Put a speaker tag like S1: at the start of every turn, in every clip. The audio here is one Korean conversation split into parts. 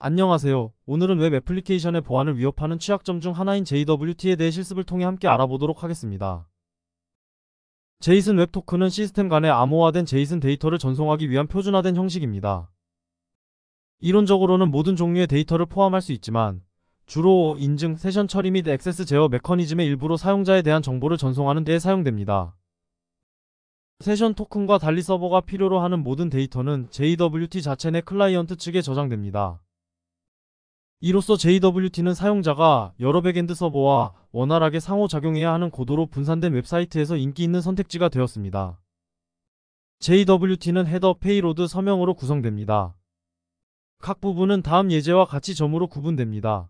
S1: 안녕하세요. 오늘은 웹 애플리케이션의 보안을 위협하는 취약점 중 하나인 JWT에 대해 실습을 통해 함께 알아보도록 하겠습니다. 제이슨 웹 토큰은 시스템 간에 암호화된 제이슨 데이터를 전송하기 위한 표준화된 형식입니다. 이론적으로는 모든 종류의 데이터를 포함할 수 있지만 주로 인증, 세션 처리 및 액세스 제어 메커니즘의 일부로 사용자에 대한 정보를 전송하는 데 사용됩니다. 세션 토큰과 달리 서버가 필요로 하는 모든 데이터는 JWT 자체 내 클라이언트 측에 저장됩니다. 이로써 JWT는 사용자가 여러 백엔드 서버와 원활하게 상호작용해야 하는 고도로 분산된 웹사이트에서 인기 있는 선택지가 되었습니다. JWT는 헤더 페이로드 서명으로 구성됩니다. 각 부분은 다음 예제와 같이 점으로 구분됩니다.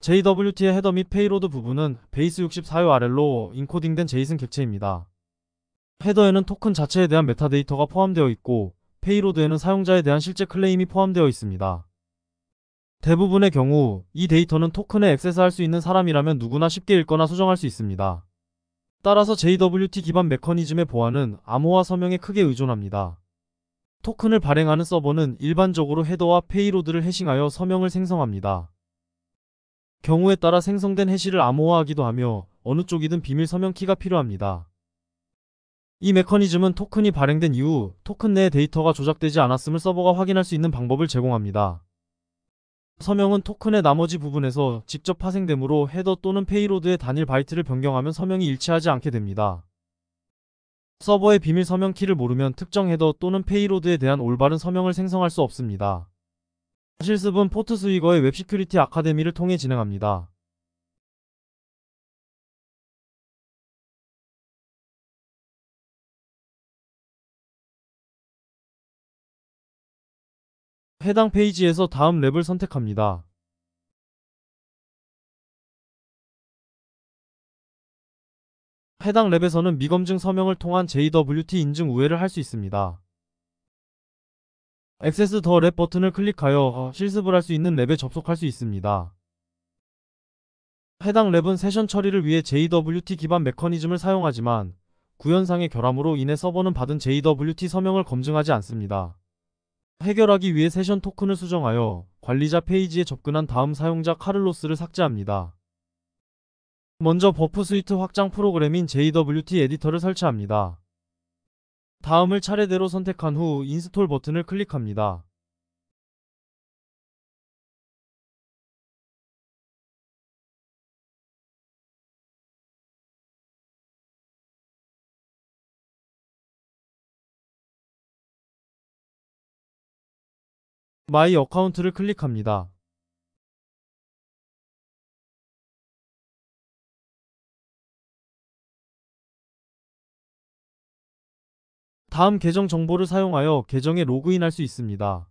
S1: JWT의 헤더 및 페이로드 부분은 베이스 64요 아래로 인코딩된 제이슨 객체입니다. 헤더에는 토큰 자체에 대한 메타데이터가 포함되어 있고 페이로드에는 사용자에 대한 실제 클레임이 포함되어 있습니다. 대부분의 경우 이 데이터는 토큰에 액세스할 수 있는 사람이라면 누구나 쉽게 읽거나 수정할 수 있습니다. 따라서 JWT 기반 메커니즘의 보안은 암호화 서명에 크게 의존합니다. 토큰을 발행하는 서버는 일반적으로 헤더와 페이로드를 해싱하여 서명을 생성합니다. 경우에 따라 생성된 해시를 암호화하기도 하며 어느 쪽이든 비밀 서명키가 필요합니다. 이 메커니즘은 토큰이 발행된 이후 토큰 내의 데이터가 조작되지 않았음을 서버가 확인할 수 있는 방법을 제공합니다. 서명은 토큰의 나머지 부분에서 직접 파생되므로 헤더 또는 페이로드의 단일 바이트를 변경하면 서명이 일치하지 않게 됩니다. 서버의 비밀 서명 키를 모르면 특정 헤더 또는 페이로드에 대한 올바른 서명을 생성할 수 없습니다. 실습은 포트 스위거의 웹시큐리티 아카데미를 통해 진행합니다.
S2: 해당 페이지에서 다음 랩을 선택합니다. 해당 랩에서는 미검증 서명을 통한
S1: JWT 인증 우회를 할 수 있습니다. 액세스 더랩 버튼을 클릭하여 실습을 할 수 있는 랩에 접속할 수 있습니다. 해당 랩은 세션 처리를 위해 JWT 기반 메커니즘을 사용하지만 구현상의 결함으로 인해 서버는 받은 JWT 서명을 검증하지 않습니다. 해결하기 위해 세션 토큰을 수정하여 관리자 페이지에 접근한 다음 사용자 카를로스를 삭제합니다. 먼저 버프 스위트 확장 프로그램인 JWT 에디터를 설치합니다. 다음을 차례대로 선택한 후 인스톨 버튼을 클릭합니다.
S2: 마이 어카운트를 클릭합니다.
S1: 다음 계정 정보를 사용하여 계정에 로그인할 수 있습니다.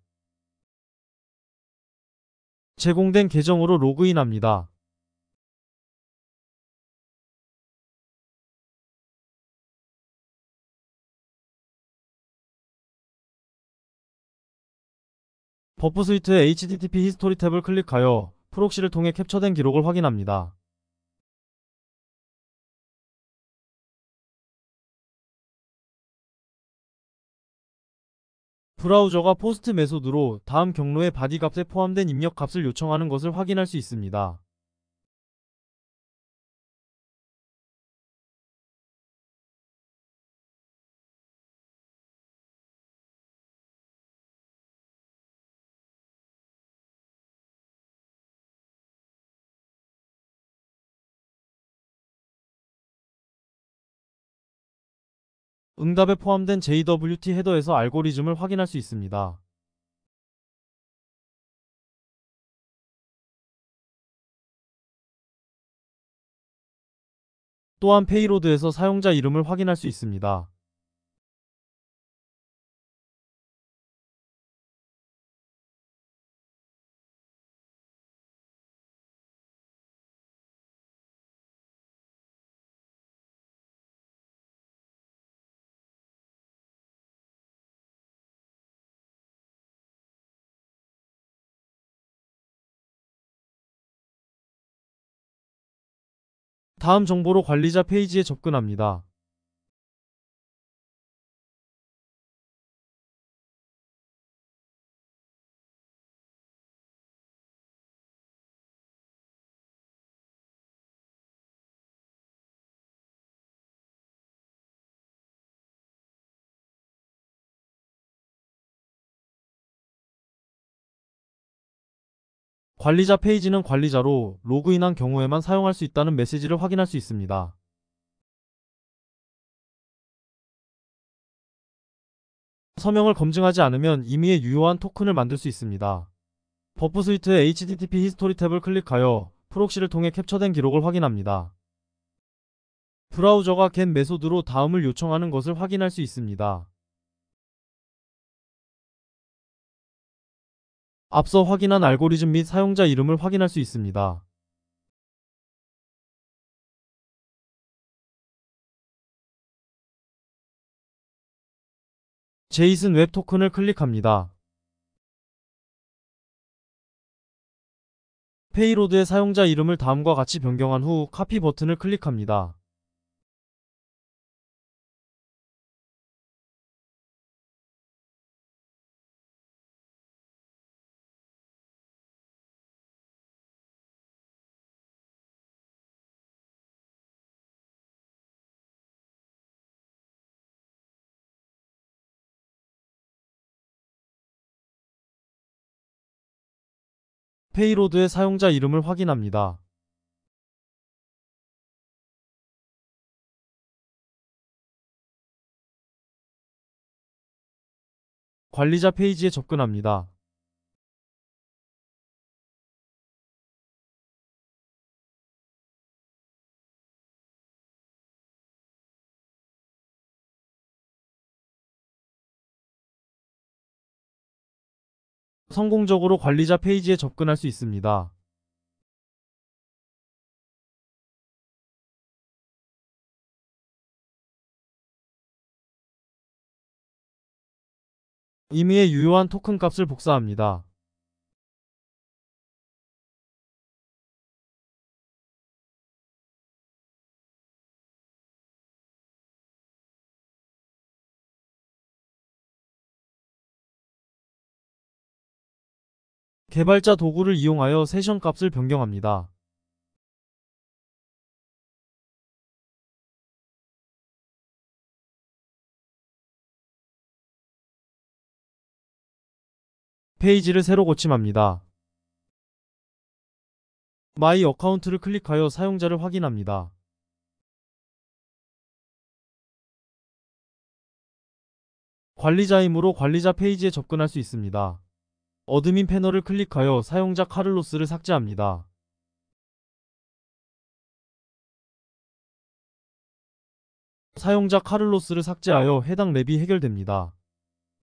S1: 제공된 계정으로 로그인합니다.
S2: 버프스위트의 HTTP 히스토리 탭을 클릭하여 프록시를 통해 캡처된 기록을 확인합니다.
S1: 브라우저가 포스트 메소드로 다음 경로의 바디 값에 포함된 입력 값을 요청하는 것을 확인할 수 있습니다.
S2: 응답에 포함된 JWT 헤더에서 알고리즘을 확인할 수 있습니다. 또한 페이로드에서 사용자 이름을 확인할 수 있습니다. 다음 정보로 관리자 페이지에 접근합니다. 관리자 페이지는 관리자로 로그인한 경우에만 사용할 수 있다는 메시지를 확인할 수 있습니다.
S1: 서명을 검증하지 않으면 임의의 유효한 토큰을 만들 수 있습니다. 버프 스위트의 HTTP 히스토리 탭을 클릭하여 프록시를 통해 캡처된 기록을 확인합니다. 브라우저가 get 메소드로 다음을 요청하는 것을
S2: 확인할 수 있습니다. 앞서 확인한 알고리즘 및 사용자 이름을 확인할 수 있습니다. 제이슨 웹 토큰을 클릭합니다. 페이로드의 사용자 이름을 다음과 같이 변경한 후 카피 버튼을 클릭합니다. 페이로드의 사용자 이름을 확인합니다. 관리자 페이지에 접근합니다. 성공적으로 관리자 페이지에 접근할 수 있습니다. 임의의 유효한 토큰 값을 복사합니다. 개발자 도구를 이용하여 세션 값을 변경합니다. 페이지를 새로 고침합니다. 마이 어카운트를 클릭하여 사용자를 확인합니다.
S1: 관리자이므로 관리자 페이지에 접근할 수 있습니다. 어드민 패널을 클릭하여 사용자 카를로스를 삭제합니다.
S2: 사용자 카를로스를 삭제하여 해당 랩이 해결됩니다.